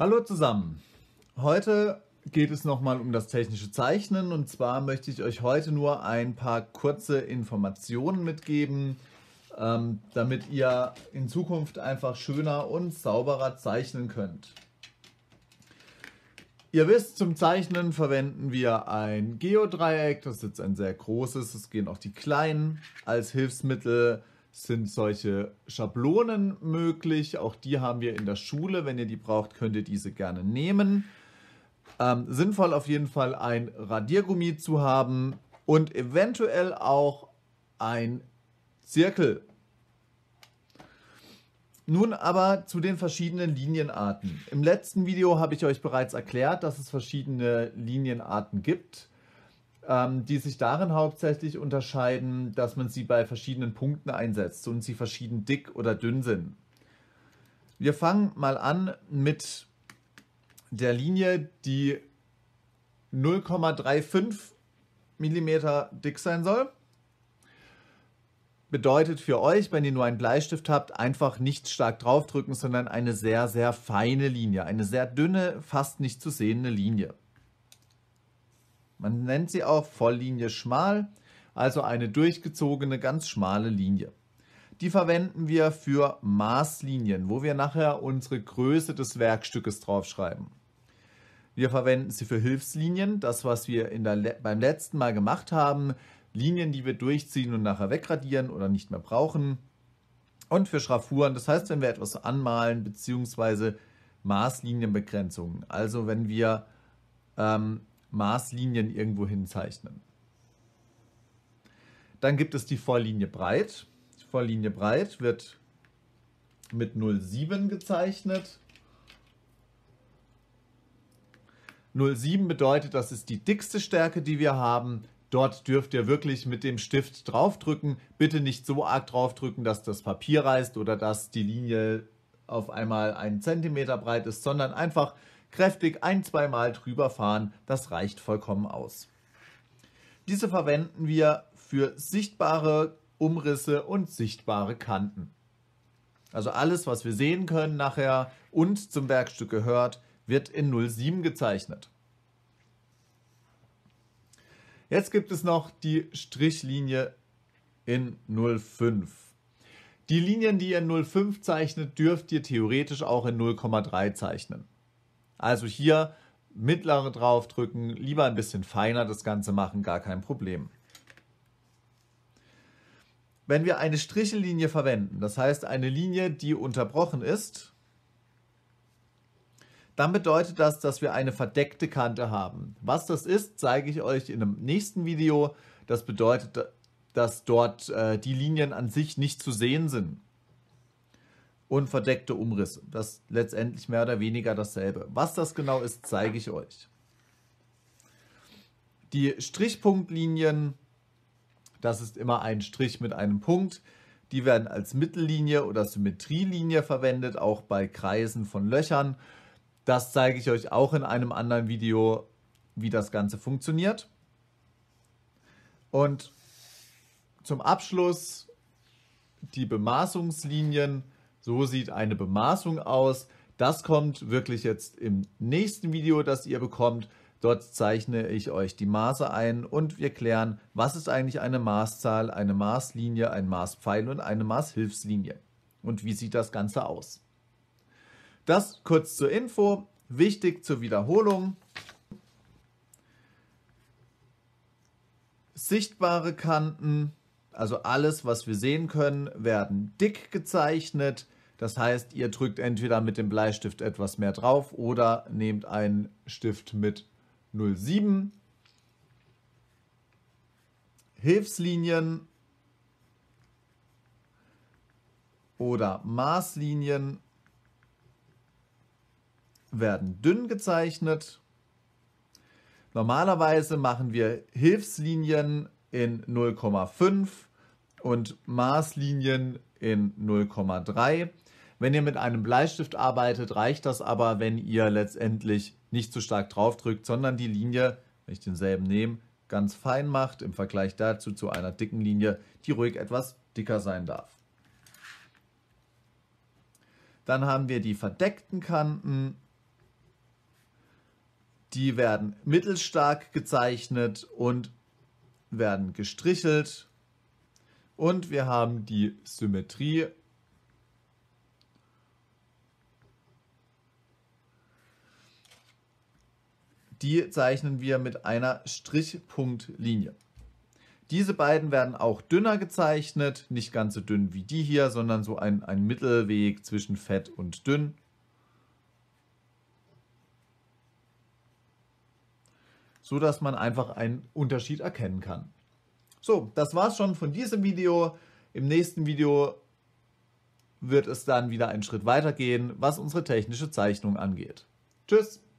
Hallo zusammen. Heute geht es nochmal um das technische Zeichnen und zwar möchte ich euch heute nur ein paar kurze Informationen mitgeben, ähm, damit ihr in Zukunft einfach schöner und sauberer zeichnen könnt. Ihr wisst, zum Zeichnen verwenden wir ein Geodreieck, das ist jetzt ein sehr großes, es gehen auch die kleinen als Hilfsmittel sind solche Schablonen möglich. Auch die haben wir in der Schule. Wenn ihr die braucht, könnt ihr diese gerne nehmen. Ähm, sinnvoll auf jeden Fall ein Radiergummi zu haben und eventuell auch ein Zirkel. Nun aber zu den verschiedenen Linienarten. Im letzten Video habe ich euch bereits erklärt, dass es verschiedene Linienarten gibt ähm, die sich darin hauptsächlich unterscheiden, dass man sie bei verschiedenen Punkten einsetzt und sie verschieden dick oder dünn sind. Wir fangen mal an mit der Linie, die 0,35 mm dick sein soll. Bedeutet für euch, wenn ihr nur einen Bleistift habt, einfach nicht stark draufdrücken, sondern eine sehr, sehr feine Linie. Eine sehr dünne, fast nicht zu sehende Linie. Man nennt sie auch Volllinie schmal, also eine durchgezogene, ganz schmale Linie. Die verwenden wir für Maßlinien, wo wir nachher unsere Größe des Werkstückes draufschreiben. Wir verwenden sie für Hilfslinien, das was wir Le beim letzten Mal gemacht haben, Linien, die wir durchziehen und nachher wegradieren oder nicht mehr brauchen. Und für Schraffuren, das heißt, wenn wir etwas anmalen bzw. Maßlinienbegrenzungen, also wenn wir ähm, Maßlinien irgendwo hinzeichnen. Dann gibt es die Vorlinie breit. Die Vorlinie breit wird mit 0,7 gezeichnet. 0,7 bedeutet, das ist die dickste Stärke, die wir haben. Dort dürft ihr wirklich mit dem Stift draufdrücken. Bitte nicht so arg draufdrücken, dass das Papier reißt oder dass die Linie auf einmal einen Zentimeter breit ist, sondern einfach Kräftig ein, zweimal drüber fahren, das reicht vollkommen aus. Diese verwenden wir für sichtbare Umrisse und sichtbare Kanten. Also alles, was wir sehen können nachher und zum Werkstück gehört, wird in 07 gezeichnet. Jetzt gibt es noch die Strichlinie in 05. Die Linien, die ihr in 05 zeichnet, dürft ihr theoretisch auch in 0,3 zeichnen. Also hier mittlere draufdrücken, lieber ein bisschen feiner das Ganze machen, gar kein Problem. Wenn wir eine Strichellinie verwenden, das heißt eine Linie, die unterbrochen ist, dann bedeutet das, dass wir eine verdeckte Kante haben. Was das ist, zeige ich euch in einem nächsten Video. Das bedeutet, dass dort äh, die Linien an sich nicht zu sehen sind und verdeckte Umrisse. Das ist letztendlich mehr oder weniger dasselbe. Was das genau ist, zeige ich euch. Die Strichpunktlinien, das ist immer ein Strich mit einem Punkt. Die werden als Mittellinie oder Symmetrielinie verwendet, auch bei Kreisen von Löchern. Das zeige ich euch auch in einem anderen Video, wie das Ganze funktioniert. Und zum Abschluss die Bemaßungslinien. So sieht eine Bemaßung aus. Das kommt wirklich jetzt im nächsten Video, das ihr bekommt. Dort zeichne ich euch die Maße ein und wir klären, was ist eigentlich eine Maßzahl, eine Maßlinie, ein Maßpfeil und eine Maßhilfslinie. Und wie sieht das Ganze aus? Das kurz zur Info, wichtig zur Wiederholung. Sichtbare Kanten, also alles, was wir sehen können, werden dick gezeichnet. Das heißt, ihr drückt entweder mit dem Bleistift etwas mehr drauf oder nehmt einen Stift mit 07. Hilfslinien oder Maßlinien werden dünn gezeichnet. Normalerweise machen wir Hilfslinien in 0,5 und Maßlinien in 0,3. Wenn ihr mit einem Bleistift arbeitet, reicht das aber, wenn ihr letztendlich nicht zu stark drauf drückt, sondern die Linie, wenn ich denselben nehme, ganz fein macht im Vergleich dazu zu einer dicken Linie, die ruhig etwas dicker sein darf. Dann haben wir die verdeckten Kanten. Die werden mittelstark gezeichnet und werden gestrichelt. Und wir haben die Symmetrie die zeichnen wir mit einer Strichpunktlinie. Diese beiden werden auch dünner gezeichnet, nicht ganz so dünn wie die hier, sondern so ein, ein Mittelweg zwischen fett und dünn. So dass man einfach einen Unterschied erkennen kann. So, das war's schon von diesem Video. Im nächsten Video wird es dann wieder einen Schritt weitergehen, was unsere technische Zeichnung angeht. Tschüss!